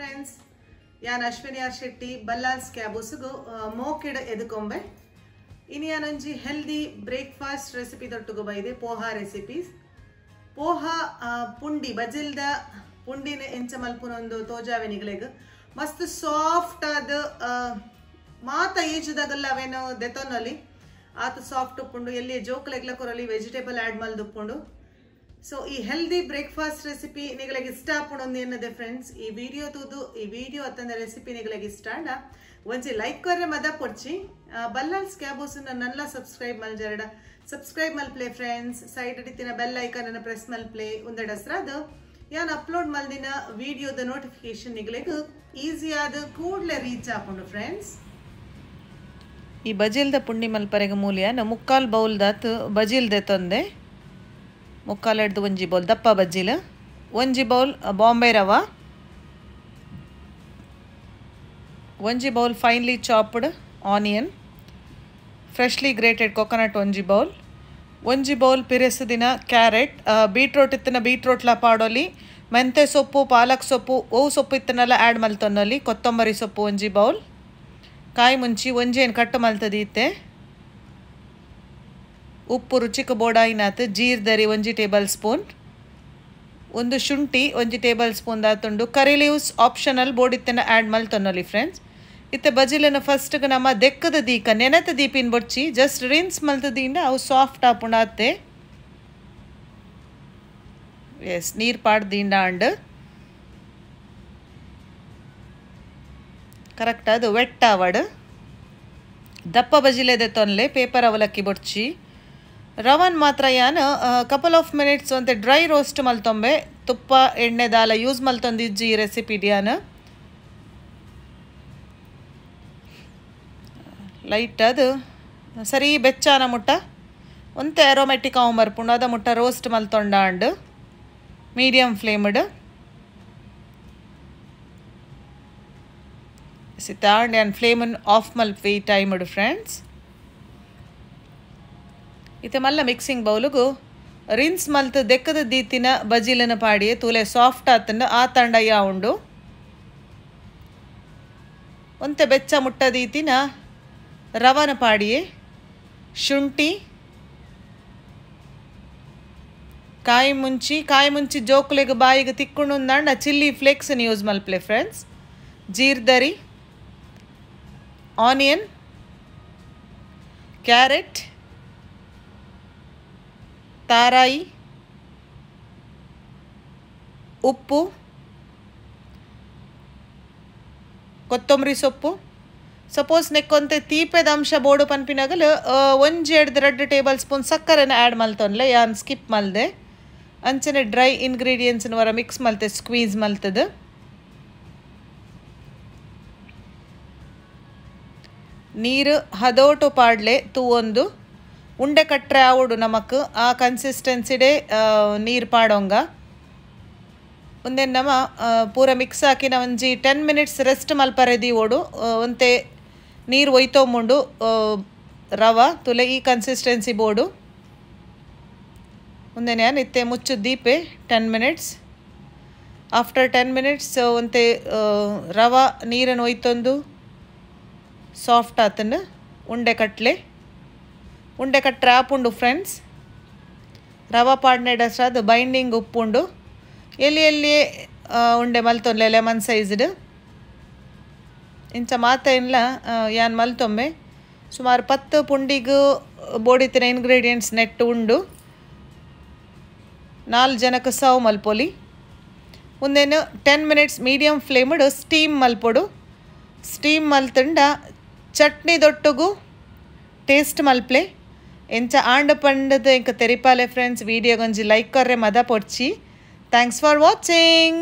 friends ಯಾನ್ ಅಶ್ವಿನಿಯಾರ್ ಶೆಟ್ಟಿ ಶೆಟ್ಟಿ ബല്ലാസ് ക്യാബൂസുഗു ಮೋಕಿಡ್ ಎದುಕೊಂಬೆ ಇನ್ನು ಯಾನೊಂಜಿ ಹೆಲ್ದಿ ಬ್ರೇಕ್ಫಾಸ್ಟ್ ರೆಸಿಪಿ ತೊಟ್ಟುಗು ಬೈದೆ ಪೋಹಾ ರೆಸಿಪೀಸ್ ಪೋಹಾ ಪುಂಡಿ ಬಜಿಲ್ದ ಪುಂಡಿನ ಎಂಚ ಮಲ್ಪುನೊಂದು ತೋಜಾವೆನಿಗಳಿಗೆ ಮಸ್ತ್ ಸಾಫ್ಟ್ ಆದ ಮಾತ ಈಜುದಾಗಲ್ಲ ಅವೇನು ದೆತೊನ್ನೊಲಿ ಆತ ಸಾಫ್ಟ್ ಉಪ್ಪುಂಡು ಎಲ್ಲಿ ಜೋಕ್ಲೆಗ್ಲ ಕೊರಲಿ ವೆಜಿಟೇಬಲ್ ಆ್ಯಡ್ ಮಲ್ದು ಉಪ್ಪುಂಡು ಸೊ ಈ ಹೆಲ್ದಿ ಬ್ರೇಕ್ಫಾಸ್ಟ್ ರೆಸಿಪಿ ನಿಗಳಿಗೆ ಇಷ್ಟ ಆಗ್ಬಿಡೋದು ಏನದೆ ಫ್ರೆಂಡ್ಸ್ ಈ ವಿಡಿಯೋ ತೂದು ಈ ವಿಡಿಯೋ ಅತ್ತಂದ ರೆಸಿಪಿ ನಿಗಳಿಗೆ ಇಷ್ಟ ಅಂಡ ಒಂಚಿ ಲೈಕ್ ಕೊರ್ರೆ ಮದ ಕೊಡ್ಚಿ ಬಲ್ಲಾಲ್ ಸ್ಕ್ಯಾಬೋಸನ್ನ ನಲ್ಲ ಸಬ್ಸ್ಕ್ರೈಬ್ ಮಲ್ಜರಡ ಸಬ್ಸ್ಕ್ರೈಬ್ ಮಲ್ ಪ್ಲೇ ಫ್ರೆಂಡ್ಸ್ ಸೈಡ್ ಅಡಿತಿನ ಬೆಲ್ ಅನ್ನು ಪ್ರೆಸ್ ಮಲ್ ಪ್ಲೇ ಒಂದೆಡ ಹಸ್ರಾದು ಯಾನ್ ಅಪ್ಲೋಡ್ ಮಲ್ದಿನ ವಿಡಿಯೋದ ನೋಟಿಫಿಕೇಶನ್ ನಿಗಳಿಗೆ ಆದ ಕೂಡಲೇ ರೀಚ್ ಆಗ್ಕೊಂಡು ಫ್ರೆಂಡ್ಸ್ ಈ ಬಜಿಲ್ದ ಪುಂಡಿ ಮಲ್ಪರೆಗೆ ಮೂಲ್ಯ ಮುಕ್ಕಾಲು ಬೌಲ್ದಾತ್ ಬಜಿಲ್ದೆ ತಂದೆ ಮುಕ್ಕಾಲು ಹಿಡ್ದು ಒಂಜಿ ಬೌಲ್ ದಪ್ಪ ಬಜ್ಜಿಲ್ ಒಂಜಿ ಬೌಲ್ ಬಾಂಬೆ ರವ ಒಂಜಿ bowl finely chopped onion freshly grated coconut ಒಂಜಿ ಬೌಲ್ ಒಂಜಿ ಬೌಲ್ ಪಿರೆಸದಿನ ಕ್ಯಾರೆಟ್ ಬೀಟ್ರೋಟ್ ಇತ್ತಿನ ಬೀಟ್ರೋಟ್ಲ ಪಾಡೋಲಿ ಮೆಂತೆ ಸೊಪ್ಪು ಪಾಲಕ್ ಸೊಪ್ಪು ಓವು ಸೊಪ್ಪು ಇತ್ತನೆಲ್ಲ ಆ್ಯಡ್ ಮಲ್ತೊನ್ನಲ್ಲಿ ಕೊತ್ತಂಬರಿ ಸೊಪ್ಪು ಒಂಜಿ ಬೌಲ್ ಕಾಯಿ ಮುಂಚಿ ಒಂಜಿ ಏನು ಕಟ್ಟು ಮಲ್ತದೀತೆ ಉಪ್ಪು ರುಚಿಕ ಬೋಡಾಯಿನಾತ್ ಜೀರ್ದರಿ ಒಂಜಿ ಟೇಬಲ್ ಸ್ಪೂನ್ ಒಂದು ಶುಂಠಿ ಒಂಜಿ ಟೇಬಲ್ ಸ್ಪೂನ್ ದಾತುಂಡು ಕರಿ ಲೀವ್ಸ್ ಆಪ್ಷನಲ್ ಬೋಡಿತ್ತನ ಆ್ಯಡ್ ಮಲ್ತೊನ್ನೊಲಿ ಫ್ರೆಂಡ್ಸ್ ಇತ್ತ ಫಸ್ಟ್ ಫಸ್ಟ್ಗೆ ನಮ್ಮ ದೆಕ್ಕದ ದೀಕ ನೆನತ ದೀಪಿನ ಬೊಚ್ಚಿ ಜಸ್ಟ್ ರಿನ್ಸ್ ಮಲ್ತದಿಂದ ಅವು ಸಾಫ್ಟ್ ಆಪುಣಾತೆ ಎಸ್ ನೀರು ಪಾಡ್ದಿಂದ ಅಂಡ್ ಕರೆಕ್ಟ್ ಅದು ವೆಟ್ ಆವಡ್ ದಪ್ಪ ಬಜಿಲೆದೆ ತೊನ್ಲೆ ಪೇಪರ್ ಅವಲಕ್ಕಿ ಬೊಚ್ಚಿ ರವನ್ ಮಾತ್ರ ಏನು ಕಪಲ್ ಆಫ್ ಮಿನಿಟ್ಸ್ ಅಂತ ಡ್ರೈ ರೋಸ್ಟ್ ಮಲ್ತೊಂಬೆ ತುಪ್ಪ ಎಣ್ಣೆ ದಾಲ ಯೂಸ್ ಮಲ್ತೊಂದಿಜ್ಜಿ ಈ ರೆಸಿಪಿ ಡ್ಯಾನ್ ಲೈಟ್ ಅದು ಸರಿ ಬೆಚ್ಚಾನ ಮುಟ್ಟ ಒಂತೆ ಅರೋಮೆಟಿಕ್ ಅವು ಅದ ಮುಟ್ಟ ರೋಸ್ಟ್ ಮಲ್ತೊಂಡಾಂಡು ಮೀಡಿಯಂ ಫ್ಲೇಮ್ಡ್ ಸಿತಾಂಡ್ ಆ್ಯಂಡ್ ಫ್ಲೇಮನ್ ಆಫ್ ಮಲ್ಪಿ ಟೈಮ್ಡ್ ಫ್ರೆಂಡ್ಸ್ ಇತ್ತೆ ಮಲ್ಲ ಮಿಕ್ಸಿಂಗ್ ಬೌಲುಗು ರಿನ್ಸ್ ಮಲ್ತ್ ದೆಕ್ಕದ ದೀತಿನ ಬಜಿಲನ ಪಾಡಿಯೇ ತೂಲೆ ಸಾಫ್ಟ್ ಆತಂಡ ಆ ತಂಡ ಯಾ ಉಂಡು ಒಂತೆ ಬೆಚ್ಚ ಮುಟ್ಟ ದೀತಿನ ರವನ ಪಾಡಿಯೇ ಶುಂಠಿ ಕಾಯಿ ಮುಂಚಿ ಕಾಯಿ ಮುಂಚಿ ಜೋಕುಲೆಗೆ ಬಾಯಿಗೆ ತಿಕ್ಕೊಂಡು ದಾಂಡ ಚಿಲ್ಲಿ ಫ್ಲೇಕ್ಸ್ ಯೂಸ್ ಮಲ್ಪ್ಲೆ ಫ್ರೆಂಡ್ಸ್ ಜೀರ್ದರಿ ಆನಿಯನ್ ಕ್ಯಾರೆಟ್ ತಾರಾಯಿ ಉಪ್ಪು ಕೊತ್ತಂಬರಿ ಸೊಪ್ಪು ಸಪೋಸ್ ನೆಕ್ಕೊಂತೆ ತೀಪೆದ ಅಂಶ ಬೋಡು ಪನ್ಪಿನಾಗಲು ಒಂಜಿ ಎಡ್ದು ರೆಡ್ ಟೇಬಲ್ ಸ್ಪೂನ್ ಸಕ್ಕರೆನ ಆ್ಯಡ್ ಮಲ್ತೊನ್ಲೆ ಯಾನ್ ಸ್ಕಿಪ್ ಮಲ್ದೆ ಅಂಚನೆ ಡ್ರೈ ಇನ್ಗ್ರೀಡಿಯೆಂಟ್ಸ್ನ ವರ ಮಿಕ್ಸ್ ಮಲ್ತೆ ಸ್ಕ್ವೀಸ್ ಮಲ್ತದ ನೀರು ಹದೋಟು ಪಾಡ್ಲೆ ಒಂದು ಉಂಡೆ ಕಟ್ಟರೆ ಆವಡು ನಮಕ್ ಆ ಕನ್ಸಿಸ್ಟೆನ್ಸಿಡೇ ನೀರು ಪಾಡೋಂಗ ಒಂದೇ ನಮ್ಮ ಪೂರ ಮಿಕ್ಸ್ ನಾವು ಒಂಜಿ ಟೆನ್ ಮಿನಿಟ್ಸ್ ರೆಸ್ಟ್ ಮಲ್ಪರೆದಿ ಓಡು ಒಂತೆ ನೀರು ಮುಂಡು ರವ ತುಲೆ ಈ ಕನ್ಸಿಸ್ಟೆನ್ಸಿ ಬೋಡು ಒಂದೇನೆ ನಿತ್ತೆ ಮುಚ್ಚು ದೀಪೆ ten minutes after ten minutes ಒಂತೆ ರವ ನೀರನ್ನು ಒಯ್ತೊಂದು ಸಾಫ್ಟ್ ಆತನ ಉಂಡೆ ಕಟ್ಲೆ ಉಂಡೆ ఉండెక ಫ್ರೆಂಡ್ಸ್ ರವಾ రవ్వ ಹಸ್ರ ಅದು ಬೈಂಡಿಂಗ್ ಉಪ್ಪುಂಡು ಎಲ್ಲಿ ಎಲ್ಲಿ ಉಂಡೆ ಮಲ್ತೊಂದ್ಲೆ ಲೆಮನ್ ಸೈಜ್ಡ್ ಇಂಚ ಮಾತ ಇಲ್ಲ ಯಾನ್ ಮಲ್ತೊಮ್ಮೆ ಸುಮಾರು ಪತ್ತು ಪುಂಡಿಗೂ ಬೋಡಿತಿನ ಇಂಗ್ರೀಡಿಯೆಂಟ್ಸ್ ನೆಟ್ಟು ಉಂಡು ನಾಲ್ಕು ಜನಕ್ಕೆ ಸೌ ಮಲ್ಪೊಲಿ ಮುಂದೇನು ಟೆನ್ ಮಿನಿಟ್ಸ್ ಮೀಡಿಯಮ್ ಫ್ಲೇಮ್ಡ್ ಸ್ಟೀಮ್ ಮಲ್ಪೊಡು ಸ್ಟೀಮ್ ಮಲ್ತಂಡ ಚಟ್ನಿ ದೊಟ್ಟಿಗೂ ಟೇಸ್ಟ್ ಮಲ್ಪಲೆ ಎಂಚ ಆಂಡ ಪಂಡದ ಇಂಕ ತೆರಿಪಾಲೆ ಫ್ರೆಂಡ್ಸ್ ವಿಡಿಯೋ ಗೊಂಜಿ ಲೈಕ್ ಕೊರ್ರೆ ಮದ ಪೊಡ್ಚಿ ಥ್ಯಾಂಕ್ಸ್ ಫಾರ್ ವಾಚಿಂಗ್